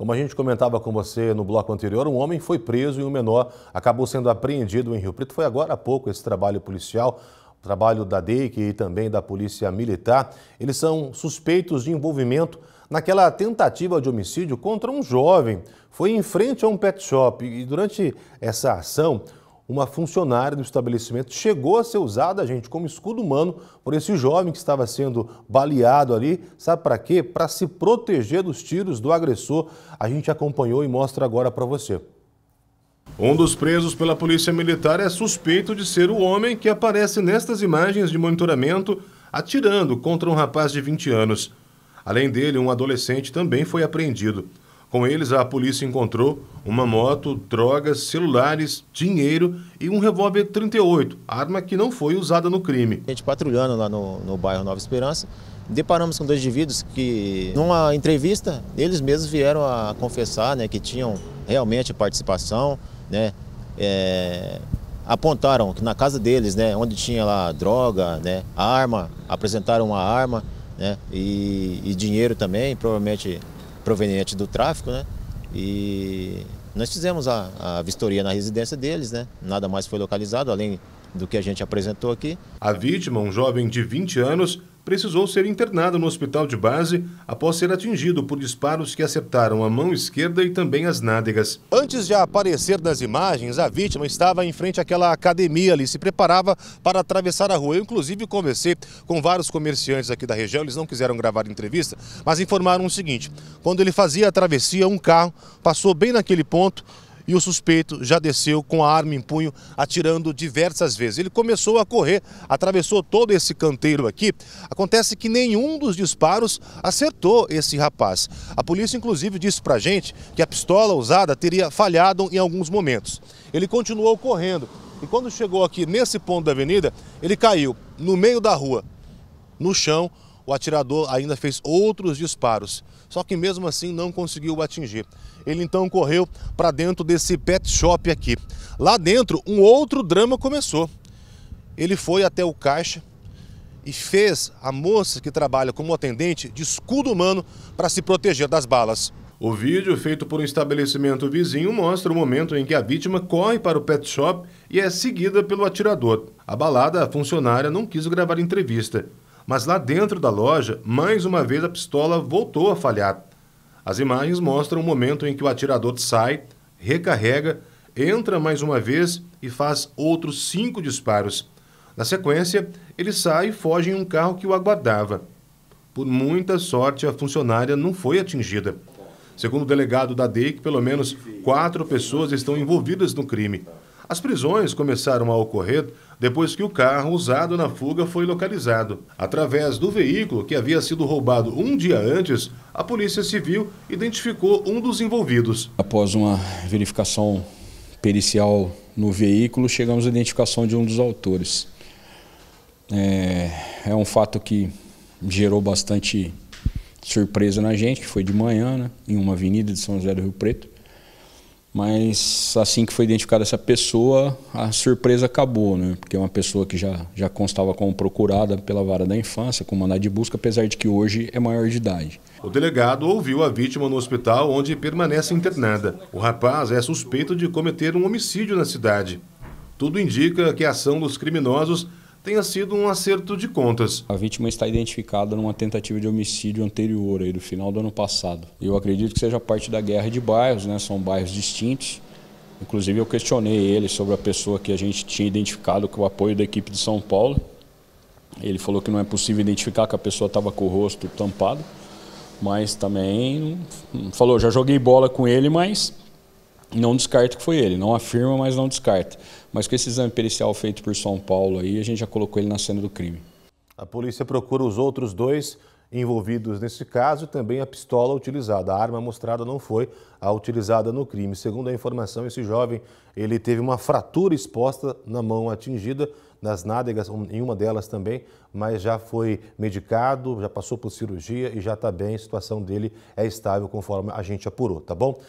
Como a gente comentava com você no bloco anterior, um homem foi preso e um menor acabou sendo apreendido em Rio Preto. Foi agora há pouco esse trabalho policial, o trabalho da DEIC e também da Polícia Militar. Eles são suspeitos de envolvimento naquela tentativa de homicídio contra um jovem. Foi em frente a um pet shop e durante essa ação, uma funcionária do estabelecimento chegou a ser usada, gente, como escudo humano por esse jovem que estava sendo baleado ali. Sabe para quê? Para se proteger dos tiros do agressor. A gente acompanhou e mostra agora para você. Um dos presos pela Polícia Militar é suspeito de ser o homem que aparece nestas imagens de monitoramento atirando contra um rapaz de 20 anos. Além dele, um adolescente também foi apreendido. Com eles, a polícia encontrou uma moto, drogas, celulares, dinheiro e um revólver 38, arma que não foi usada no crime. A gente patrulhando lá no, no bairro Nova Esperança, deparamos com dois indivíduos que, numa entrevista, eles mesmos vieram a confessar né, que tinham realmente participação, né, é, apontaram que na casa deles, né, onde tinha lá droga, né, arma, apresentaram uma arma né, e, e dinheiro também, provavelmente proveniente do tráfico, né? E nós fizemos a, a vistoria na residência deles, né? Nada mais foi localizado, além do que a gente apresentou aqui. A vítima, um jovem de 20 anos, precisou ser internado no hospital de base após ser atingido por disparos que acertaram a mão esquerda e também as nádegas. Antes de aparecer nas imagens, a vítima estava em frente àquela academia ali, se preparava para atravessar a rua. Eu, inclusive, conversei com vários comerciantes aqui da região, eles não quiseram gravar entrevista, mas informaram o seguinte: quando ele fazia a travessia, um carro passou bem naquele ponto e o suspeito já desceu com a arma em punho, atirando diversas vezes. Ele começou a correr, atravessou todo esse canteiro aqui. Acontece que nenhum dos disparos acertou esse rapaz. A polícia, inclusive, disse pra gente que a pistola usada teria falhado em alguns momentos. Ele continuou correndo e quando chegou aqui nesse ponto da avenida, ele caiu no meio da rua, no chão, o atirador ainda fez outros disparos, só que mesmo assim não conseguiu atingir. Ele então correu para dentro desse pet shop aqui. Lá dentro, um outro drama começou. Ele foi até o caixa e fez a moça que trabalha como atendente de escudo humano para se proteger das balas. O vídeo, feito por um estabelecimento vizinho, mostra o momento em que a vítima corre para o pet shop e é seguida pelo atirador. Abalada, a funcionária não quis gravar entrevista. Mas lá dentro da loja, mais uma vez a pistola voltou a falhar. As imagens mostram o momento em que o atirador sai, recarrega, entra mais uma vez e faz outros cinco disparos. Na sequência, ele sai e foge em um carro que o aguardava. Por muita sorte, a funcionária não foi atingida. Segundo o delegado da DEIC, pelo menos quatro pessoas estão envolvidas no crime. As prisões começaram a ocorrer depois que o carro usado na fuga foi localizado. Através do veículo que havia sido roubado um dia antes, a Polícia Civil identificou um dos envolvidos. Após uma verificação pericial no veículo, chegamos à identificação de um dos autores. É, é um fato que gerou bastante surpresa na gente, que foi de manhã, né, em uma avenida de São José do Rio Preto. Mas assim que foi identificada essa pessoa, a surpresa acabou, né? Porque é uma pessoa que já, já constava como procurada pela vara da infância, com mandado de busca, apesar de que hoje é maior de idade. O delegado ouviu a vítima no hospital onde permanece internada. O rapaz é suspeito de cometer um homicídio na cidade. Tudo indica que a ação dos criminosos tenha sido um acerto de contas. A vítima está identificada numa tentativa de homicídio anterior, aí, do final do ano passado. Eu acredito que seja parte da guerra de bairros, né? são bairros distintos. Inclusive, eu questionei ele sobre a pessoa que a gente tinha identificado com o apoio da equipe de São Paulo. Ele falou que não é possível identificar que a pessoa estava com o rosto tampado, mas também falou: já joguei bola com ele, mas não descarta que foi ele, não afirma, mas não descarta. Mas com esse exame pericial feito por São Paulo aí, a gente já colocou ele na cena do crime. A polícia procura os outros dois envolvidos nesse caso e também a pistola utilizada. A arma mostrada não foi a utilizada no crime. Segundo a informação, esse jovem ele teve uma fratura exposta na mão atingida, nas nádegas, em uma delas também, mas já foi medicado, já passou por cirurgia e já está bem. A situação dele é estável conforme a gente apurou, tá bom?